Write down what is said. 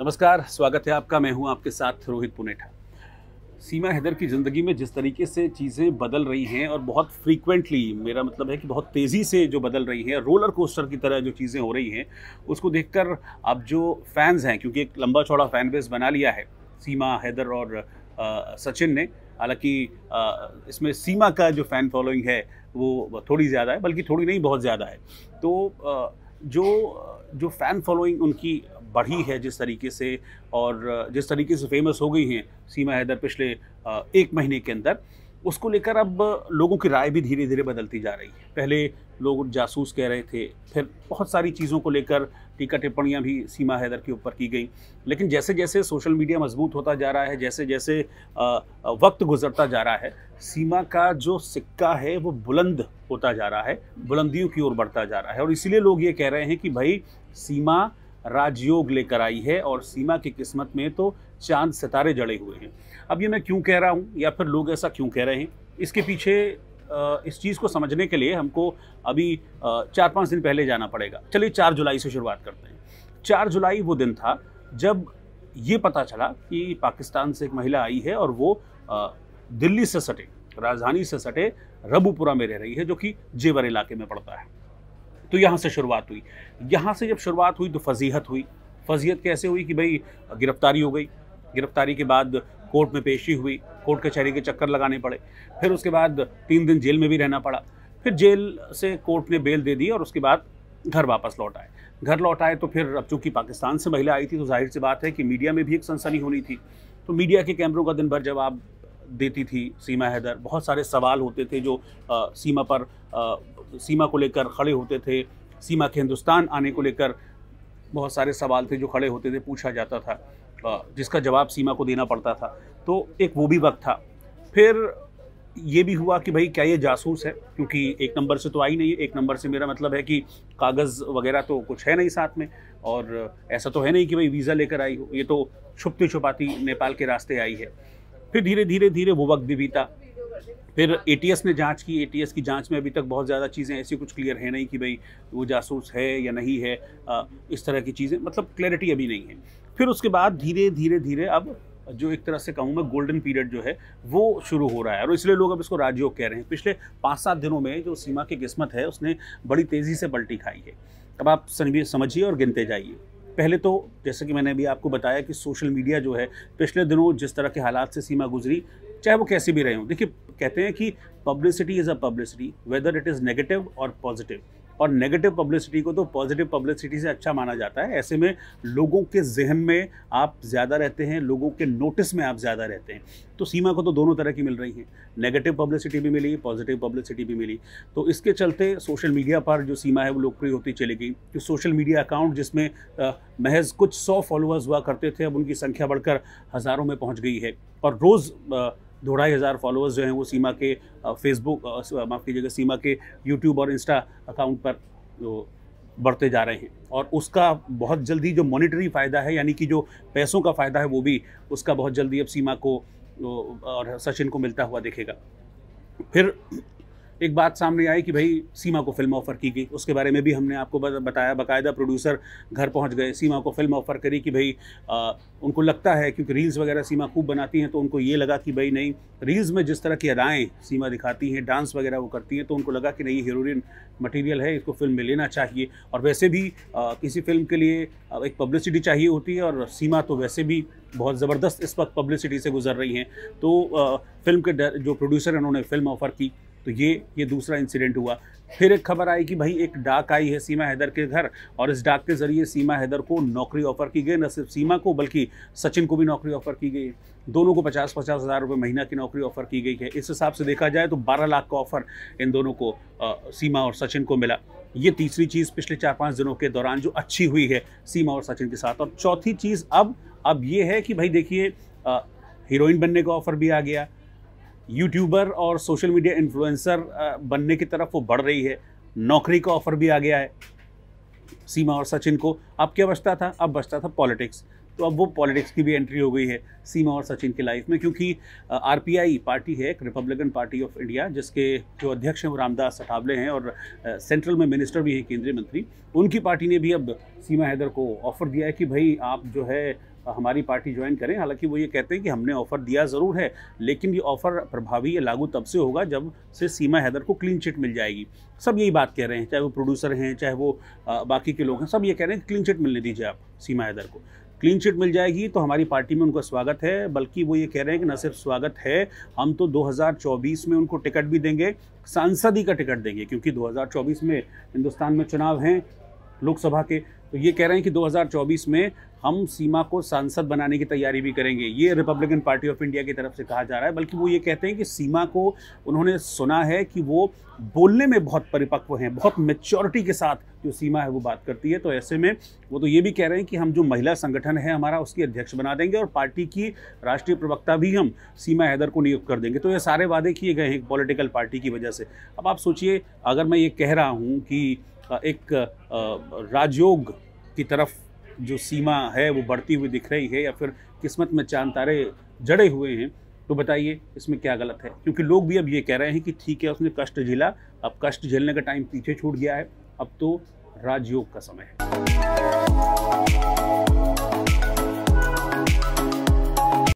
नमस्कार स्वागत है आपका मैं हूं आपके साथ रोहित पुनेठा सीमा हैदर की ज़िंदगी में जिस तरीके से चीज़ें बदल रही हैं और बहुत फ्रीक्वेंटली मेरा मतलब है कि बहुत तेज़ी से जो बदल रही हैं रोलर कोस्टर की तरह जो चीज़ें हो रही हैं उसको देखकर अब जो फैंस हैं क्योंकि एक लंबा चौड़ा फैन बेस बना लिया है सीमा हैदर और आ, सचिन ने हालांकि इसमें सीमा का जो फ़ैन फॉलोइंग है वो थोड़ी ज़्यादा है बल्कि थोड़ी नहीं बहुत ज़्यादा है तो आ, जो जो फ़ैन फॉलोइंग उनकी बढ़ी है जिस तरीके से और जिस तरीके से फेमस हो गई हैं सीमा हैदर पिछले एक महीने के अंदर उसको लेकर अब लोगों की राय भी धीरे धीरे बदलती जा रही है पहले लोग जासूस कह रहे थे फिर बहुत सारी चीज़ों को लेकर टीका टिप्पणियाँ भी सीमा हैदर के ऊपर की गई लेकिन जैसे जैसे सोशल मीडिया मजबूत होता जा रहा है जैसे जैसे वक्त गुजरता जा रहा है सीमा का जो सिक्का है वो बुलंद होता जा रहा है बुलंदियों की ओर बढ़ता जा रहा है और इसीलिए लोग ये कह रहे हैं कि भाई सीमा राजयोग लेकर आई है और सीमा की किस्मत में तो चांद सितारे जड़े हुए हैं अब ये मैं क्यों कह रहा हूँ या फिर लोग ऐसा क्यों कह रहे हैं इसके पीछे इस चीज़ को समझने के लिए हमको अभी चार पाँच दिन पहले जाना पड़ेगा चलिए चार जुलाई से शुरुआत करते हैं चार जुलाई वो दिन था जब ये पता चला कि पाकिस्तान से एक महिला आई है और वो दिल्ली से सटे राजधानी से सटे रबुपुरा में रह रही है जो कि जेवर इलाके में पड़ता है तो यहाँ से शुरुआत हुई यहाँ से जब शुरुआत हुई तो फजीहत हुई फजीहत कैसे हुई कि भाई गिरफ्तारी हो गई गिरफ्तारी के बाद कोर्ट में पेशी हुई कोर्ट कचहरी के, के चक्कर लगाने पड़े फिर उसके बाद तीन दिन जेल में भी रहना पड़ा फिर जेल से कोर्ट ने बेल दे दी और उसके बाद घर वापस लौट आए घर लौट आए तो फिर अब चूंकि पाकिस्तान से महिला आई थी तो जाहिर सी बात है कि मीडिया में भी एक सनसनी होनी थी तो मीडिया के कैमरों का दिन भर जब आप देती थी सीमा हैदर बहुत सारे सवाल होते थे जो आ, सीमा पर आ, सीमा को लेकर खड़े होते थे सीमा के हिंदुस्तान आने को लेकर बहुत सारे सवाल थे जो खड़े होते थे पूछा जाता था आ, जिसका जवाब सीमा को देना पड़ता था तो एक वो भी वक्त था फिर ये भी हुआ कि भाई क्या ये जासूस है क्योंकि एक नंबर से तो आई नहीं है एक नंबर से मेरा मतलब है कि कागज़ वगैरह तो कुछ है नहीं साथ में और ऐसा तो है नहीं कि भाई वीज़ा लेकर आई हो ये तो छुपती छुपाती नेपाल के रास्ते आई है फिर धीरे धीरे धीरे वो वक्त भी बीता फिर ए ने जांच की ए की जांच में अभी तक बहुत ज़्यादा चीज़ें ऐसी कुछ क्लियर है नहीं कि भाई वो जासूस है या नहीं है आ, इस तरह की चीज़ें मतलब क्लैरिटी अभी नहीं है फिर उसके बाद धीरे धीरे धीरे अब जो एक तरह से कहूँ मैं गोल्डन पीरियड जो है वो शुरू हो रहा है और इसलिए लोग अब इसको राजयोग कह रहे हैं पिछले पाँच सात दिनों में जो सीमा की किस्मत है उसने बड़ी तेज़ी से पलटी खाई है अब आप समझिए और गिनते जाइए पहले तो जैसे कि मैंने अभी आपको बताया कि सोशल मीडिया जो है पिछले दिनों जिस तरह के हालात से सीमा गुजरी चाहे वो कैसे भी रहे हों देखिए कहते हैं कि publicity is a publicity whether it is negative और पॉजिटिव और नेगेटिव पब्लिसिटी को तो पॉजिटिव पब्लिसिटी से अच्छा माना जाता है ऐसे में लोगों के जहन में आप ज़्यादा रहते हैं लोगों के नोटिस में आप ज़्यादा रहते हैं तो सीमा को तो दोनों तरह की मिल रही हैं नेगेटिव पब्लिसिटी भी मिली पॉजिटिव पब्लिसिटी भी मिली तो इसके चलते सोशल मीडिया पर जो सीमा है वो लोकप्रिय होती चली गई जो सोशल मीडिया अकाउंट जिसमें महज कुछ सौ फॉलोअर्स हुआ करते थे अब उनकी संख्या बढ़कर हज़ारों में पहुँच गई है और रोज़ दो ढाई हज़ार फॉलोअर्स जो हैं वो सीमा के फेसबुक माफ़ कीजिएगा सीमा के यूट्यूब और इंस्टा अकाउंट पर बढ़ते जा रहे हैं और उसका बहुत जल्दी जो मॉनिटरी फ़ायदा है यानी कि जो पैसों का फ़ायदा है वो भी उसका बहुत जल्दी अब सीमा को और सचिन को मिलता हुआ दिखेगा फिर एक बात सामने आई कि भाई सीमा को फिल्म ऑफर की गई उसके बारे में भी हमने आपको बताया बाकायदा प्रोड्यूसर घर पहुंच गए सीमा को फिल्म ऑफर करी कि भाई आ, उनको लगता है क्योंकि रील्स वगैरह सीमा खूब बनाती हैं तो उनको ये लगा कि भाई नहीं रील्स में जिस तरह की अदाएँ सीमा दिखाती हैं डांस वगैरह वो करती हैं तो उनको लगा कि नहीं हीरोइन मटीरियल है इसको फिल्म में लेना चाहिए और वैसे भी आ, किसी फिल्म के लिए एक पब्लिसिटी चाहिए होती है और सीमा तो वैसे भी बहुत ज़बरदस्त इस वक्त पब्लिसिटी से गुजर रही हैं तो आ, फिल्म के जो प्रोड्यूसर हैं उन्होंने फिल्म ऑफ़र की तो ये ये दूसरा इंसिडेंट हुआ फिर एक खबर आई कि भाई एक डाक आई है सीमा हैदर के घर और इस डाक के जरिए सीमा हैदर को नौकरी ऑफर की गई न सिर्फ सीमा को बल्कि सचिन को भी नौकरी ऑफर की गई दोनों को पचास पचास हज़ार रुपये महीना की नौकरी ऑफर की गई है इस हिसाब से देखा जाए तो बारह लाख का ऑफर इन दोनों को आ, सीमा और सचिन को मिला ये तीसरी चीज़ पिछले चार पाँच दिनों के दौरान जो अच्छी हुई है सीमा और सचिन के साथ और चौथी चीज़ अब अब ये है कि भाई देखिए हीरोइन बनने का ऑफर भी आ गया यूट्यूबर और सोशल मीडिया इन्फ्लुएंसर बनने की तरफ वो बढ़ रही है नौकरी का ऑफर भी आ गया है सीमा और सचिन को अब क्या बचता था अब बचता था पॉलिटिक्स तो अब वो पॉलिटिक्स की भी एंट्री हो गई है सीमा और सचिन की लाइफ में क्योंकि आरपीआई पार्टी है एक रिपब्लिकन पार्टी ऑफ इंडिया जिसके जो अध्यक्ष हैं वो रामदास अठावले हैं और सेंट्रल में मिनिस्टर भी हैं केंद्रीय मंत्री उनकी पार्टी ने भी अब सीमा हैदर को ऑफर दिया है कि भाई आप जो है हमारी पार्टी ज्वाइन करें हालांकि वो ये कहते हैं कि हमने ऑफर दिया ज़रूर है लेकिन ये ऑफर प्रभावी या लागू तब से होगा जब से सीमा हैदर को क्लीन चिट मिल जाएगी सब यही बात कह रहे हैं चाहे वो प्रोड्यूसर हैं चाहे वो बाकी के लोग हैं सब ये कह रहे हैं कि क्लीन चिट मिलने दीजिए आप सीमा हैदर को क्लीन चिट मिल जाएगी तो हमारी पार्टी में उनका स्वागत है बल्कि वो ये कह रहे हैं कि न सिर्फ स्वागत है हम तो 2024 में उनको टिकट भी देंगे सांसद ही का टिकट देंगे क्योंकि 2024 में हिंदुस्तान में चुनाव हैं लोकसभा के तो ये कह रहे हैं कि 2024 में हम सीमा को सांसद बनाने की तैयारी भी करेंगे ये रिपब्लिकन पार्टी ऑफ इंडिया की तरफ से कहा जा रहा है बल्कि वो ये कहते हैं कि सीमा को उन्होंने सुना है कि वो बोलने में बहुत परिपक्व हैं बहुत मेच्योरिटी के साथ जो सीमा है वो बात करती है तो ऐसे में वो तो ये भी कह रहे हैं कि हम जो महिला संगठन है हमारा उसकी अध्यक्ष बना देंगे और पार्टी की राष्ट्रीय प्रवक्ता भी हम सीमा हैदर को नियुक्त कर देंगे तो ये सारे वादे किए गए हैं पॉलिटिकल पार्टी की वजह से अब आप सोचिए अगर मैं ये कह रहा हूँ कि एक राजयोग की तरफ जो सीमा है वो बढ़ती हुई दिख रही है या फिर किस्मत में चांद तारे जड़े हुए हैं तो बताइए इसमें क्या गलत है क्योंकि लोग भी अब ये कह रहे हैं कि ठीक है उसने कष्ट झेला अब कष्ट झेलने का टाइम पीछे छूट गया है अब तो राजयोग का समय है